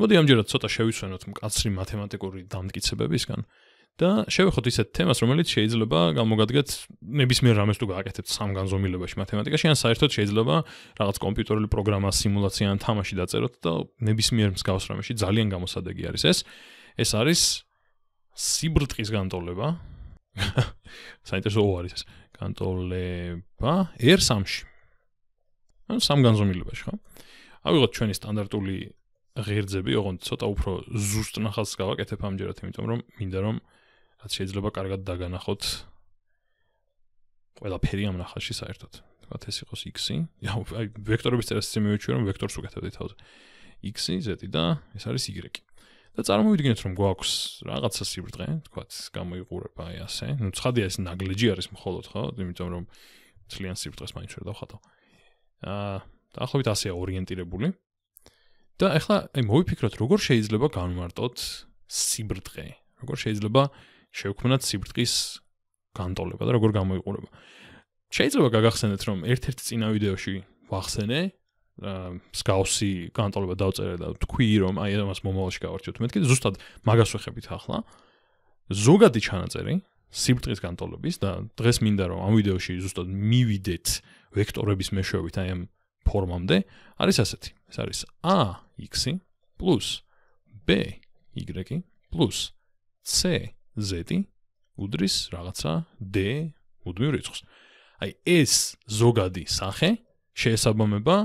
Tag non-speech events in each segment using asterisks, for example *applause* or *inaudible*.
მოდი ამჯერად ცოტა შევისვენოთ მკაცრი მათემატიკური დამტკიცებებისგან და შევეხოთ ისეთ თემას, რომელიც შეიძლება გამოგადგეთ ნებისმიერ რამეს თუ გააკეთებთ სამგანზომილებაში მათემატიკაში, ან საერთოდ შეიძლება რაღაც კომპიუტერული პროგრამა, სიმულაცია ან თამაში დაწეროთ და ნებისმიერ მსგავს რამეში ძალიან გამოსადეგი არის ეს. ეს არის სიბრტყის განტოლება. *laughs* საინტერესო არის ეს. განტოლება ერ სამში. ან სამგანზომილებაში ხო? აიღოთ ჩვენი სტანდარტული ღერძები, ოღონდ ცოტა უფრო ზუსტ ნახავს გავაკეთებ ამჯერად, იმიტომ რომ მინდა რომ რაც შეიძლება კარგად დაგანახოთ ყველაფერი ამ ნახაში საერთოდ. თქვა ეს იყოს x-ი. ია, აი ვექტორების წერას მივიჩვენე რომ ვექტორს უკეთებდი თავზე. x-ი, z-ი და ეს არის y-ი. და წარმოვიდგინეთ რომ გვაქვს რაღაცა სიბრძე, თქვა გამოიყურება აი ასე. ნუ ცხადია ეს ნაგლეჯი არის მხოლოდ ხო, იმიტომ რომ ძალიან სიბრძეს მაინც ვერ დავხატავ. აა, დაახლოებით ასეა ორიენტირებული. და ახლა აი მოვიფიქროთ როგორ შეიძლება განმარტოთ სიბრტყე როგორ შეიძლება შევქმნათ სიბრტყის განტოლება და როგორ გამოიყურება შეიძლება გაგახსენოთ რომ ერთ-ერთ წინა ვიდეოში ვახსენე სკაუსი განტოლება დავწერე და თქვი რომ აი ამას მომავალში გავარჩიოთ მეთქი ზუსტად მაგას ვეხებით ახლა ზოგადი ჩანაწერი სიბრტყის განტოლების და დღეს მინდა რომ ამ ვიდეოში ზუსტად მივიდეთ ვექტორების მეშვეობით აი ამ ფორმამდე არის ასეთი. ეს არის a x + b y + c z უდრის რაღაცა d უდმივ რიცხვს. აი ეს ზოგადი სახე შეესაბამება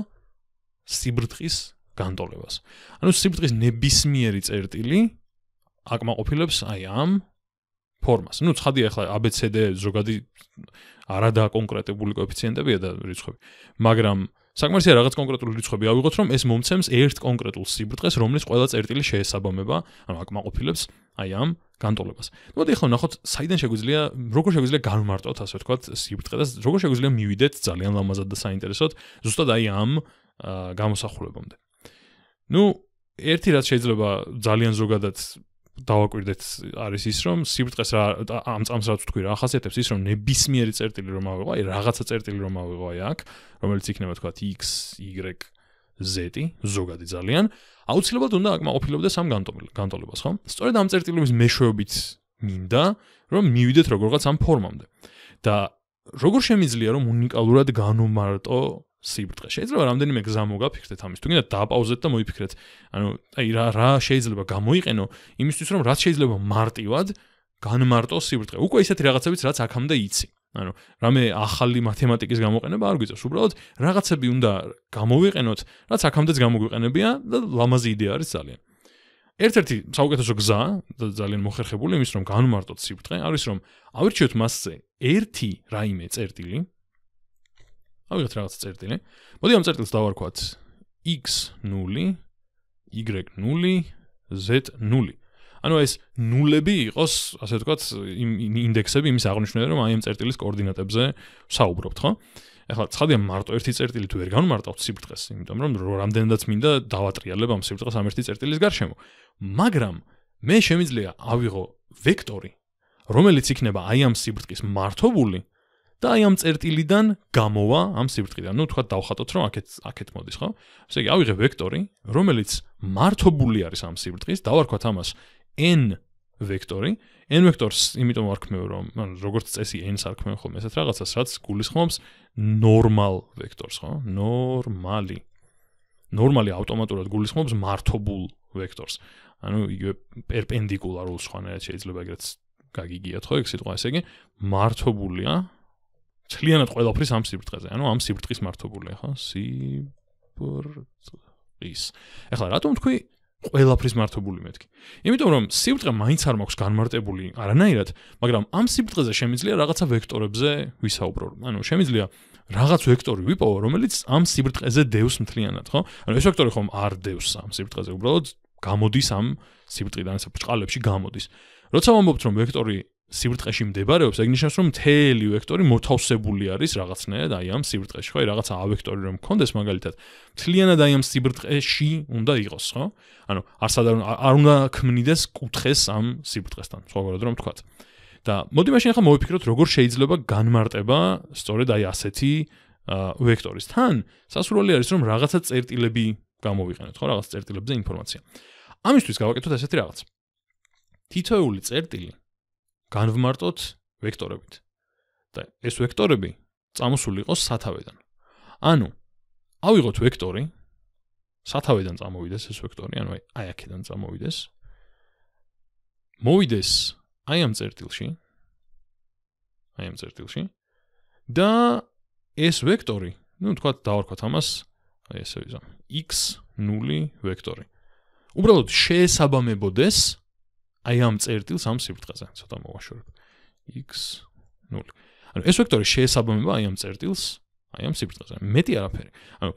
სიბრტყის განტოლებას. ანუ სიბრტყის ნებისმიერი წერტილი აკმაყოფილებს აი ამ ფორმას. ნუ ცხადია ახლა ABCD ზოგადი არადა კონკრეტული კოეფიციენტებია და რიცხვები. მაგრამ საკმარისია რაღაც კონკრეტული რიცხვები ავიღოთ, რომ ეს მომცემს ერთ კონკრეტულ სიბრტყეს, რომლის ყველა წერტილი შეესაბამება, ანუ აკმაყოფილებს აი ამ განტოლებას. მოდი ახლა ნახოთ, საიდან შეგვიძლია, როგორ შეგვიძლია განმარტოთ, ასე ვთქვათ, სიბრტყე და როგორ შეგვიძლია მივიდეთ ძალიან ლამაზად და საინტერესოდ ზუსტად აი ამ გამოსახულებამდე. ნუ ერთი რაც შეიძლება ძალიან ზოგადად დავაკვირდეთ არის ის რომ სიბრტყეს რა ამ წამს რაც თქვი რა ახასიათებს ის რომ ნებისმიერი წერტილი რომ ავიღო აი რაღაცა წერტილი რომ ავიღო აი აქ რომელიც იქნება თქვა x y z ზოგადი ძალიან აუცილებლად უნდა აკმაყოფილებდეს ამ განტოლებას ხო სწორედ ამ წერტილების მეშვეობით მინდა რომ მივიდეთ როგორღაც ამ ფორმამდე და როგორ შემიძლია რომ უნიკალურად განუმარტო სიბრტყე. შეიძლება რამდენიმე გზა მოგაფიქრდეთ ამის, თუ კიდე დააპაუზეთ და მოიფიქრეთ. ანუ აი რა რა შეიძლება გამოიყენო იმისთვის, რომ რაც შეიძლება მარტივად განმარტო სიბრტყე. უკვე ისეთი რაღაცებიც რაც აქამდე იცი. ანუ რამე ახალი მათემატიკის გამოყენება არ გვიწევს. უბრალოდ რაღაცები უნდა გამოვიყენოთ, რაც აქამდეც გამოგვიყენებია და ლამაზი იდეა არის ძალიან. ერთ-ერთი საუკეთესო გზა და ძალიან მოხერხებული იმის რომ განმარტოთ სიბრტყე არის რომ ავირჩიოთ მასზე ერთი რაიმე წერტილი, ავიღეთ რაღაც წერტილი. მოდი ამ წერტილს დავარქვათ x 0, y 0, z 0. ანუ ეს ნულები იყოს, ასე ვთქვათ, იმ ინდექსები იმის აღნიშნული, რომ აი ამ წერტილის კოორდინატებზე საუბრობთ, ხო? ახლა ცხადია მარტო ერთი წერტილი თუ ვერ განმარტავთ სიბრტყეს, იმიტომ რომ რამდენადაც მინდა დავატრიალებ ამ სიბრტყეს ამ ერთი წერტილის გარშემო. მაგრამ მე შემიძლია ავიღო ვექტორი, რომელიც იქნება აი ამ სიბრტყის მართობული, და აი ამ წერტილიდან გამოვა ამ სიბრტყიდან. ნუ თქვა დავხატოთ რომ აქეთ აქეთ მოდის, ხო? ესე იგი ავიღე ვექტორი, რომელიც მართობული არის ამ სიბრტყის, დავარქვათ ამას n ვექტორი. n ვექტორს იმიტომ ვარქმევ რომ ანუ როგორც წესი n-ს არქმევ ხოლმე ესეთ რაღაცას, რაც გულისხმობს normal ვექტორს, ხო? ნორმალი. ნორმალი ავტომატურად გულისხმობს მართობულ ვექტორს. ანუ იგივე perpendicular-ულ სხვანაირად შეიძლება ეგრეთ გაგიგიათ ხო ეგ სიტყვა ესე იგი მართობულია ძალიანად ყველაფრის ამ სიბრტყეზე. ანუ ამ სიბრტყის მართობულია, ხო? სიბრტყის. ეხლა რატომ თქვი ყველაფრის მართობული მეთქი? იმიტომ რომ სიბრტყე მაინც არ მაქვს განმარტებული არანაირად, მაგრამ ამ სიბრტყეზე შემიძლია რაღაცა ვექტორებზე ვისაუბრო. ანუ შემიძლია რაღაც ვექტორი ვიპოვო, რომელიც ამ სიბრტყეზე დევს მთლიანად, ხო? ანუ ეს ვექტორი ხომ არ დევს ამ სიბრტყეზე უბრალოდ გამოდის ამ სიბრტყიდან, ეს ფრჭყალებში გამოდის. როცა ვამბობთ რომ ვექტორი სივრტყეში მდებარეობს, ეგ ნიშნავს, რომ მთელი ვექტორი მოთავსებული არის რაღაცნაირად აი ამ სივრტყეში, ხო, აი რაღაც ა ვექტორი რომ მქონდეს მაგალითად, მთლიანად აი ამ სივრტყეში უნდა იყოს, ხო? ანუ არ სადარ არ უნდა ქმნიდეს კუთხეს ამ სივრტყესთან, სხვაგვარად რომ ვთქვა. და მოდი მაშინ ახლა მოვიფიქროთ, როგორ შეიძლება განმარტება სწორედ აი ასეთი ვექტორისთან. სასურველი არის, რომ რაღაცა წერტილები გამოვიყენოთ, ხო, რაღაც წერტილებზე ინფორმაცია. ამისთვის გავაკეთოთ ასეთი რაღაც. თითოეული წერტილი განვმარტოთ ვექტორებით. და ეს ვექტორები წამოსული იყოს სათავედან. ანუ ავიღოთ ვექტორი სათავედან წამოვიდეს ეს ვექტორი, ანუ აი აქედან წამოვიდეს. მოვიდეს აი ამ წერტილში. აი ამ წერტილში. და ეს ვექტორი, ну, თქვა დავარქვათ ამას, აი ესე ვიზამ, x 0 ვექტორი. უბრალოდ შეესაბამებოდეს აი ამ წერტილს ამ სიბრტყეზე ცოტა მოვაშორებ. x 0. ანუ ეს ვექტორი შეესაბამება აი ამ წერტილს, აი ამ სიბრტყეზე. მეტი არაფერი. ანუ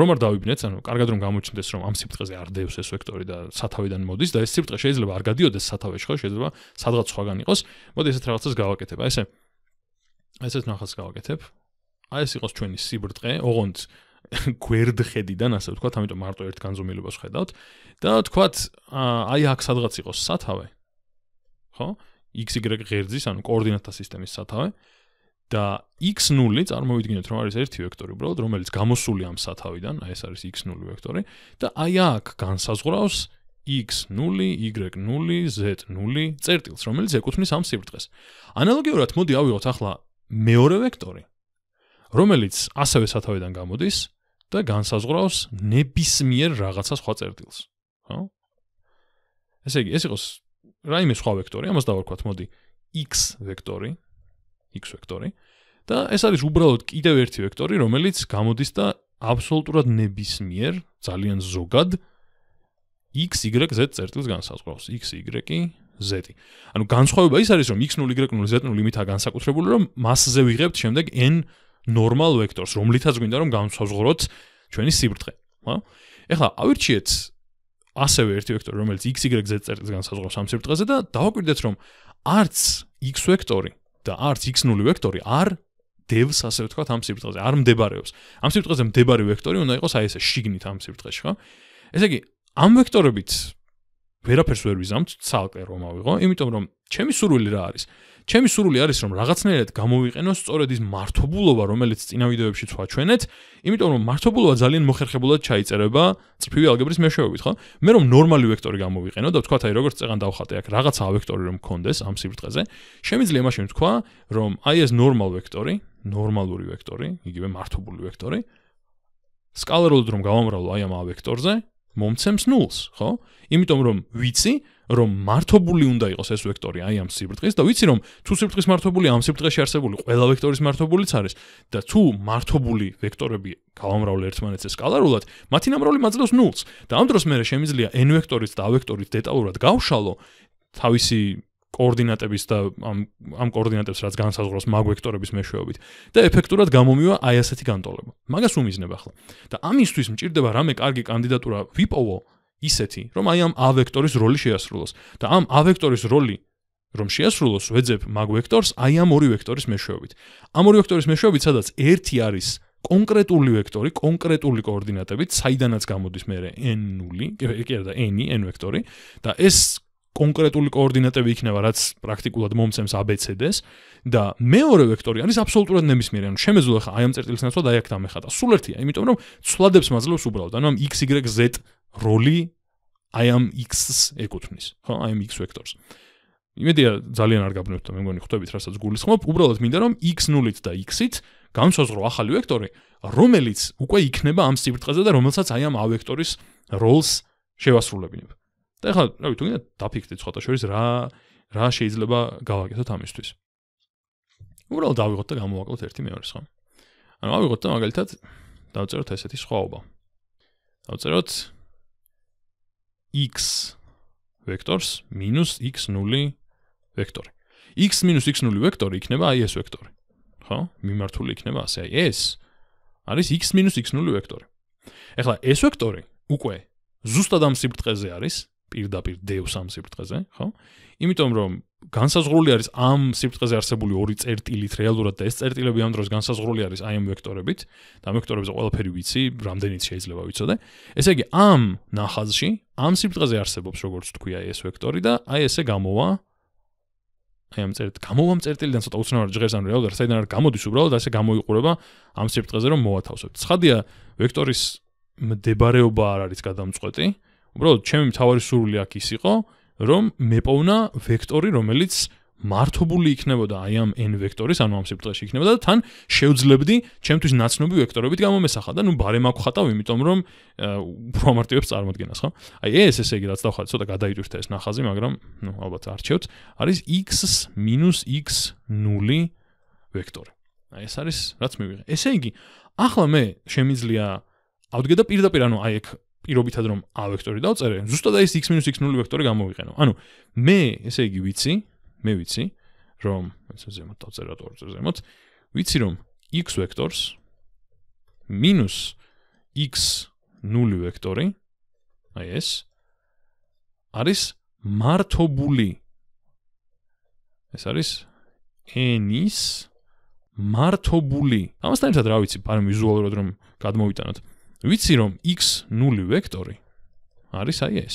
რომ არ დავიბნეთ, ანუ კარგად რომ გამოჩნდეს რომ ამ სიბრტყეზე არ დევს ეს ვექტორი და სათავიდან მოდის და ეს სიბრტყე შეიძლება არ გადიოდეს სათავეში ხო, შეიძლება სადღაც სხვაგან იყოს. მოდი ესეთ რაღაცას გავაკეთებ. აი ესე. ესეთ რაღაცას გავაკეთებ. აი ეს იყოს ჩვენი სიბრტყე, ოღონდ გვერდხედიდან ასე ვთქვათ, ამიტომ მარტო ერთ განზომილებას ხედავთ და ვთქვათ, აი აქ სადღაც იყოს სათავე. ხო? XY ღერძის, ანუ კოორდინატთა სისტემის სათავე და X0 წარმოვიდგინეთ, რომ არის ერთი ვექტორი უბრალოდ, რომელიც გამოსულია ამ სათავიდან, აი ეს არის X0 ვექტორი და აი აქ განსაზღვრავს X0, Y0, Z0 წერტილს, რომელიც ეკუთვნის ამ სიბრტყეს. ანალოგიურად, მოდი ავიღოთ ახლა მეორე ვექტორი რომელიც ასევე სათავედან გამოდის და განსაზღვრავს ნებისმიერ რაღაცა სხვა წერტილს. ხო? ესე იგი, ეს იყოს რაიმე სხვა ვექტორი, ამას დავარქვათ, მოდი, x ვექტორი, x ვექტორი. და ეს არის უბრალოდ კიდევ ერთი ვექტორი, რომელიც გამოდის და აბსოლუტურად ნებისმიერ, ძალიან ზოგად x, y, z წერტილს განსაზღვრავს. x, y, z. ანუ განსხვავება ის არის, რომ x0, y0, z0 იმითაა განსაკუთრებული, რომ მასზე ვიღებთ შემდეგ n ნორმალ ვექტორს, რომლითაც გვინდა რომ განსაზღვროთ ჩვენი სიბრტყე, ხო? ეხლა ავირჩიეთ ასევე ერთი ვექტორი, რომელიც x, y, z წერტილს განსაზღვროს ამ სიბრტყეზე და დავაკვირდეთ რომ არც x ვექტორი და არც x0 ვექტორი არ დევს ასე ვთქვათ ამ სიბრტყეზე, არ მდებარეობს. ამ სიბრტყეზე მდებარე ვექტორი უნდა იყოს აი ესე შიგნით ამ სიბრტყეში, ხო? ესე იგი, ამ ვექტორებით ვერაფერს ვერ ვიზამთ, ცალკე რომ ავიღო, იმიტომ რომ ჩემი სურვილი რა არის? ჩემი სურვილი არის რომ რაღაცნაირად გამოვიყენო სწორედ ის მართობულობა რომელიც წინა ვიდეოებში ვაჩვენეთ იმიტომ რომ მართობულობა ძალიან მოხერხებულად ჩაიწერება წრფივი ალგებრის მეშვეობით ხო მე რომ ნორმალი ვექტორი გამოვიყენო და ვთქვა თაი როგორც წეგან დავხატე აქ რაღაცა ვექტორი რომ მქონდეს ამ სიბრტყეზე შემიძლია მაშინ ვთქვა რომ აი ეს ნორმალ ვექტორი ნორმალური ვექტორი იგივე მართობული ვექტორი სკალარულად რომ გავამრავლო აი ამ ვექტორზე მომცემს ნულს, ხო? იმიტომ რომ ვიცი, რომ მართობული უნდა იყოს ეს ვექტორი აი ამ სიბრტყეს და ვიცი რომ თუ სიბრტყის მართობული ამ სიბრტყეში არსებული ყველა ვექტორის მართობულიც არის და თუ მართობული ვექტორები გავამრავლე ერთმანეთზე სკალარულად, მათი ნამრავლი მაძლევს ნულს და ამ დროს მე შემიძლია n ვექტორის და a ვექტორის დეტალურად გავშალო თავისი კოორდინატების და ამ ამ კოორდინატებს რაც განსაზღვროს მაგ ვექტორების მეშვეობით და ეფექტურად გამომივა აი ასეთი განტოლება. მაგას უმიზნებ ახლა. და ამისთვის მჭირდება რამე კარგი კანდიდატურა ვიპოვო ისეთი, რომ აი ამ ა ვექტორის როლი შეასრულოს. და ამ ა ვექტორის როლი რომ შეასრულოს, ვეძებ მაგ ვექტორს აი ამ ორი ვექტორის მეშვეობით. ამ ორი ვექტორის მეშვეობით, სადაც ერთი არის კონკრეტული ვექტორი, კონკრეტული კოორდინატებით, საიდანაც გამოდის მე n0, კი არა n-ი, n ვექტორი და ეს კონკრეტული კოორდინატები იქნება, რაც პრაქტიკულად მომცემს ABCD-ს და მეორე ვექტორი არის აბსოლუტურად ნებისმიერი. ანუ შემეძლო ხა აი ამ წერტილის ნაცვლად აი აქ დამეხატა. სულ ერთია, იმიტომ რომ ცვლადებს მაძლევს უბრალოდ. ანუ ამ XYZ როლი აი ამ X-ს ეკუთვნის, ხო, აი ამ X ვექტორს. იმედია ძალიან არ გაბნევთ და მე მგონი ხვდებით, რასაც გულისხმობ. უბრალოდ მინდა რომ X0-ით და X-ით განსაზღვრო ახალი ვექტორი, რომელიც უკვე იქნება ამ სიბრტყეზე და რომელსაც აი ამ A ვექტორის როლს შევასრულებინებ. და ახლა რავი თუ გინდა დაფიქრდეთ სხვათა შორის რა რა შეიძლება გავაკეთოთ ამისთვის უბრალოდ ავიღოთ და გამოვაკლოთ ერთი მეორეს ხო ანუ ავიღოთ და მაგალითად დავწეროთ ესეთი სხვაობა დავწეროთ x ვექტორს მინუს x 0 ვექტორი x მინუს x 0 ვექტორი იქნება აი ეს ვექტორი ხო მიმართული იქნება ასე აი ეს არის x მინუს x 0 ვექტორი ახლა ეს ვექტორი უკვე ზუსტად ამ სიბრტყეზე არის პირდაპირ დევს ამ სიფრთხეზე, ხო? იმიტომ რომ განსაზღვრული არის ამ სიფრთხეზე არსებული ორი წერტილით რეალურად და ეს წერტილები ამ დროს განსაზღვრული არის აი ამ ვექტორებით. და ვექტორებზე ყველაფერი ვიცი, რამდენიც შეიძლება ვიცოდე. ესე იგი, ამ ნახაზში, ამ სიფრთხეზე არსებობს როგორც თქვია ეს ვექტორი და აი ესე გამოვა აი ამ წერტილი. გამოვა ამ წერტილიდან ცოტა უცნაური ჯღერს ან რეალურად საიდან არ გამოდის უბრალოდ ასე გამოიყურება ამ სიფრთხეზე რომ მოათავსოთ. ცხადია, ვექტორის მდებარეობა არ არის გადამწყვეტი. უბრალოდ ჩემი მთავარი სურვილი აქ ის იყო, რომ მეპოვნა ვექტორი, რომელიც მართობული იქნებოდა აი ამ n ვექტორის, ანუ ამ სიტყვაში იქნებოდა და თან შევძლებდი ჩემთვის ნაცნობი ვექტორებით გამომესახა და ნუ ბარემ აქ ხატავ, იმიტომ რომ უფრო მარტივებს წარმოადგენას, ხო? აი ეს ესე იგი რაც დავხატე, ცოტა გადაიტვირთა ეს ნახაზი, მაგრამ ნუ ალბათ არჩევთ, არის x - x 0 ვექტორი. აი ეს არის რაც მივიღე. ესე იგი, ახლა მე შემიძლია ავდგე და პირდაპირ, ანუ აი ეგ პირობითად რომ ა ვექტორი დავწერე, ზუსტად აი ეს x - x0 ვექტორი გამოვიყენო. ანუ მე, ესე იგი, ვიცი, მე ვიცი, რომ ესე ზემოთ დავწერე რა თორზე ზემოთ, ვიცი რომ x ვექტორს მინუს x 0 ვექტორი აი ეს არის მართობული ეს არის n-ის მართობული. ამასთან ერთად რა ვიცი, პარ ვიზუალურად რომ გადმოვიტანოთ. ვიცი რომ x 0 ვექტორი არის აი ეს.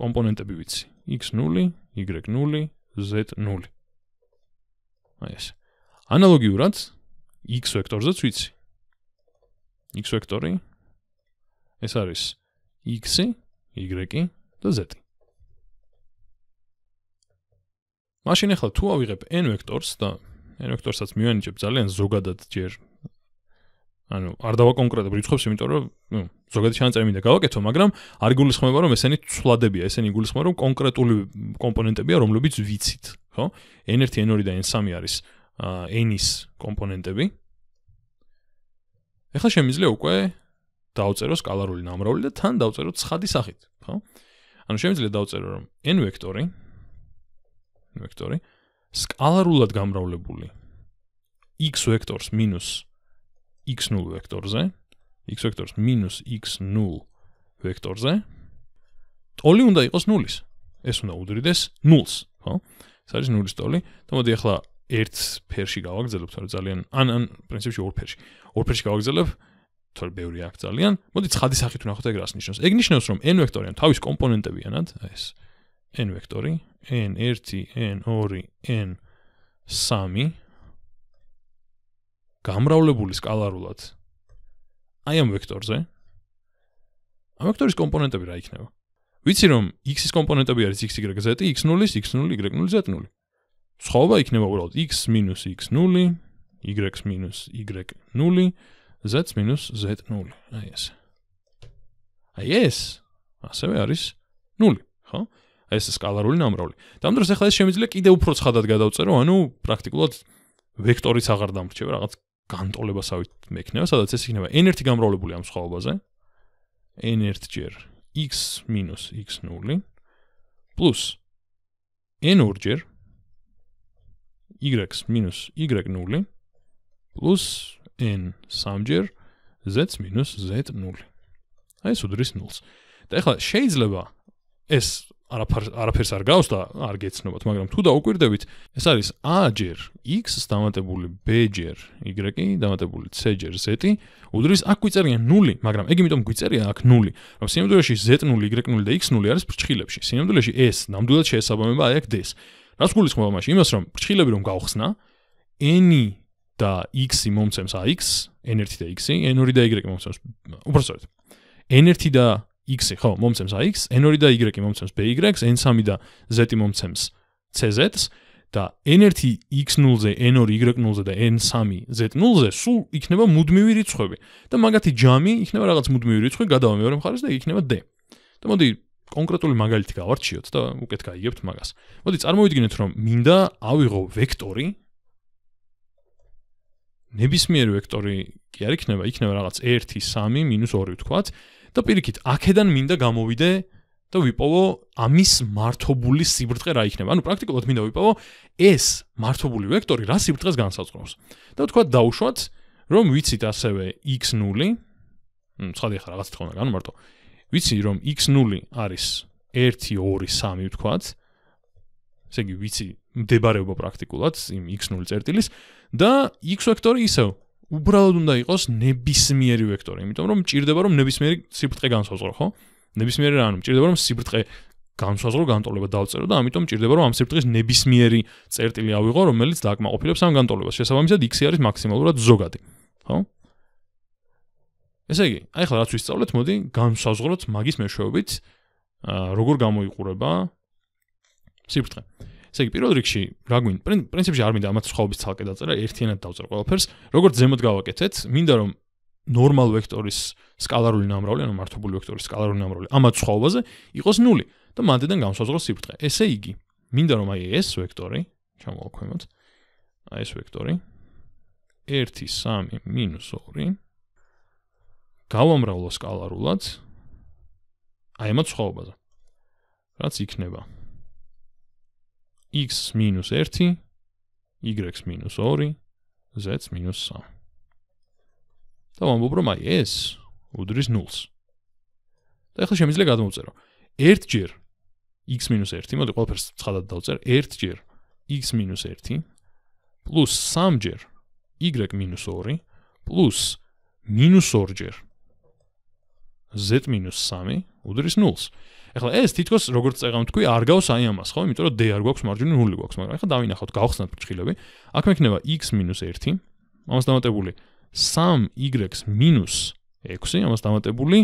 კომპონენტები ვიცი. x 0, y 0, z 0. აი ეს. ანალოგიურად x ვექტორზეც ვიცი. x ვექტორი ეს არის x-ი, y-ი და z-ი. მაშინ ახლა თუ ავიღებ n ვექტორს და n ვექტორსაც მივანიჭებ ძალიან ზოგადად ჯერ ანუ არ დავაკონკრეტებ რიცხვებს, იმიტომ რომ ნუ ზოგადად შეიძლება წერმინდა გავაკეთო, მაგრამ არ გულისხმობა რომ ესენი ცვლადებია, ესენი გულისხმობა რომ კონკრეტული კომპონენტებია, რომლებიც ვიცით, ხო? n1, n2 და n3 არის აა n-ის კომპონენტები. ეხლა შემიძლია უკვე დავწერო სკალარული ნამრავლი და თან დავწერო ცხადი სახით, ხო? ანუ შემიძლია დავწერო რომ n ვექტორი ვექტორი სკალარულად გამრავლებული x ვექტორს მინუს x0 ვექტორზე, x ვექტორს მინუს x0 ვექტორზე. ტოლი უნდა იყოს 0-ის. ეს უნდა უდრიდეს 0-ს, ხო? ეს არის 0-ის ტოლი. და მოდი ახლა ერთ ფერში გავაგრძელებ, თორე ძალიან ან ან პრინციპში ორ ფერში. ორ ფერში გავაგრძელებ, თორე ბევრი აქვს ძალიან. მოდი ცხადი სახით ვნახოთ ეგ რას ნიშნავს. ეგ ნიშნავს, რომ n ვექტორი ან თავის კომპონენტებიანად ეს n ვექტორი, n1, n2, n3 გამრავლებული სკალარულად აი ამ ვექტორზე ამ ვექტორის კომპონენტები რა იქნება ვიცი რომ x-ის კომპონენტები არის xyz, x0-ის, x0, y0-ის, z0. სხვაობა იქნება უბრალოდ x x0, y y0, z z0. აი ეს. აი ეს ასევე არის 0, ხო? ეს სკალარული ნამრავლი. და ამ დროს ახლა ეს შემიძლია კიდე უფრო ცხადად გადავწერო, ანუ პრაქტიკულად ვექტორიც აღარ დამრჩება, რაღაც განტოლებასავით მექნება, სადაც ეს იქნება n1 გამრავლებული ამ სხვაობაზე n1 ჯერ x x0 პლუს n2 ჯერ y y0 პლუს n3 ჯერ z z0 აი ეს უდრის 0-ს და ახლა შეიძლება ეს არაფერ არაფერს არ გავს და არ გეცნობათ, მაგრამ თუ დაუკვირდებით, ეს არის a ჯერ x-ს დამატებული b ჯერ y-ი დამატებული c ჯერ z-ი, უდრის აქ გვიწერია 0, მაგრამ ეგ იმიტომ გვიწერია აქ 0, რომ სინამდვილეში z 0, y 0 და x 0 არის ფრჩხილებში. სინამდვილეში s ნამდვილად შეესაბამება აი აქ d-ს. რაც გულისხმობა მაშინ იმას, რომ ფრჩხილები რომ გავხსნა n-ი და x-ი მომცემს ax, n1 და x-ი, n2 და y-ი მომცემს უბრალოდ n1 და x-ი, ხო, მომცემს ax, n2 და y მომცემს by, n3 და z მომცემს cz-ს და n1 x0-ზე, n2 y0-ზე და n3 z0-ზე სულ იქნება მუდმივი რიცხვები და მაგათი ჯამი იქნება რაღაც მუდმივი რიცხვი გადავა მეორე მხარეს და იქნება d. და მოდი კონკრეტული მაგალითი გავარჩიოთ და უკეთ გაიგებთ მაგას. მოდი წარმოვიდგინეთ, რომ მინდა ავიღო ვექტორი ნებისმიერი ვექტორი კი არ იქნება, იქნება რაღაც 1, 3, -2 ვთქვათ. და პირიქით, აქედან მინდა გამოვიდე და ვიპოვო ამის მართობული სიბრტყე რა იქნება. ანუ პრაქტიკულად მინდა ვიპოვო ეს მართობული ვექტორი რა სიბრტყეს განსაზღვრავს. და თქვა დაუშვათ, რომ ვიცით ასევე x0. ნუ ცხადი ახლა რაღაც თქვა, ანუ მარტო. ვიცი რომ x0 არის 1 2 3 თქვა. ესე იგი ვიცი მდებარეობა პრაქტიკულად იმ x0 წერტილის და x ვექტორი ისევ 1 2 უბრალოდ უნდა იყოს ნებისმიერი ვექტორი, იმიტომ რომ მჭირდება რომ ნებისმიერი სიბრტყე განსაზღვრო, ხო? ნებისმიერი რა ანუ მჭირდება რომ სიბრტყე განსაზღვრო, განტოლება დავწერო და ამიტომ მჭირდება რომ ამ სიბრტყის ნებისმიერი წერტილი ავიღო, რომელიც დააკმაყოფილებს ამ განტოლებას. შესაბამისად x-ი არის მაქსიმალურად ზოგადი, ხო? ესე იგი, აი ხლა რაც ვისწავლეთ, მოდი განსაზღვროთ მაგის მეშვეობით, აა როგორ გამოიყურება სიბრტყე. ესე იგი პირველ რიგში რა გვინ პრინციპში არ მინდა ამათ სხვაობის ცალკე დაწერა ერთიანად დავწერ ყველაფერს როგორც ზემოთ გავაკეთეთ მინდა რომ ნორმალ ვექტორის სკალარული ნამრავლი ანუ მართებული ვექტორის სკალარული ნამრავლი ამათ სხვაობაზე იყოს 0 და მანდიდან განსაზღვროს სიბრტყე ესე იგი მინდა რომ აი ეს ვექტორი ჩამოვაქვემოთ აი ეს ვექტორი 1 3 2 გავამრავლო სკალარულად აი ამათ სხვაობაზე რაც იქნება 0 x 1 y 2 z 3. და ვამბობ რომ აი ეს უდრის 0-ს. და ახლა შემიძლია გადმოვწერო. 1 ჯერ x 1, მოდი ყველაფერს ცხადად დავწერ, 1 ჯერ x 1 პლუს 3 ჯერ y 2 პლუს -2 ჯერ z 3 უდრის 0-ს. ეხლა ეს თითქოს როგორც წეღამ თქვი, არ გავს აი ამას, ხო? იმიტომ რომ d არ გვაქვს მარჯვენა ნული გვაქვს, მაგრამ ეხლა დავინახოთ, გავხსნათ ფრჩხილები. აქ მექნება x 1, ამას დამატებული 3y 6, ამას დამატებული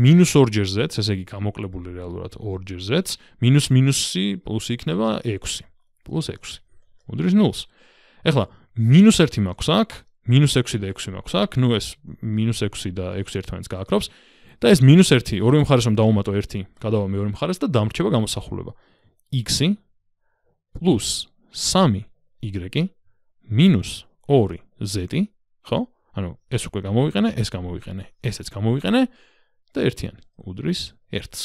მინუს 2 ჯერ z, ესე იგი გამოკლებული რეალურად 2 ჯერ z, მინუს მინუსი პლუსი იქნება 6. პლუს 6. უდრის ნულს. ეხლა მინუს 1 მაქვს აქ, მინუს 6 და 6 მაქვს აქ. ნუ ეს მინუს 6 და 6 ერთმანეთს გააკრავს. და ეს -1 ორივე მხარეს რომ დავუმატო 1 გადავა მეორე მხარეს და დამრჩება გამოსახულება x +3y - 2z ხო? ანუ ეს უკვე გამოვიყენე, ეს გამოვიყენე, ესეც გამოვიყენე და ერთიანი უდრის 1-ს.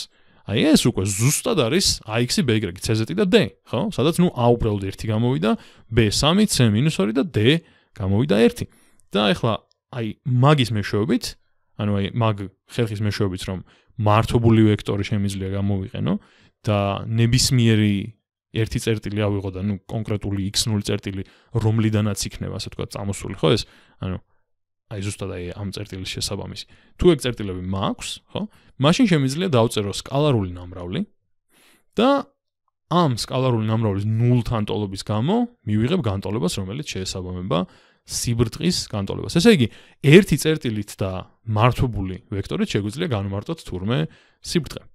აი ეს უკვე ზუსტად არის ax b y c z და d, ხო? სადაც ნუ a უბრალოდ 1 გამოვიდა, b 3, c 2 და d გამოვიდა 1. და ეხლა აი მაგის მეშვეობით ანუ აი მაგ ხერხის მეშვეობით რომ მართობული ვექტორი შემიძლია გამოვიყენო და ნებისმიერი ერთი წერტილი ავიღო და ნუ კონკრეტული x0 წერტილი რომლიდანაც იქნება ასე თქვა წამოსული ხო ეს ანუ აი ზუსტად აი ამ წერტილის შესაბამისი თუ ეგ წერტილები მაქვს ხო მაშინ შემიძლია დავწერო სკალარული ნამრავლი და ამ სკალარული ნამრავლის 0-თან ტოლობის გამო მივიღებ განტოლებას რომელიც შეესაბამება სიბრტყის განტოლებას. ესე იგი, ერთი წერტილით და მართვებული ვექტორით შეგვიძლია განმარტოთ თურმე სიბრტყე.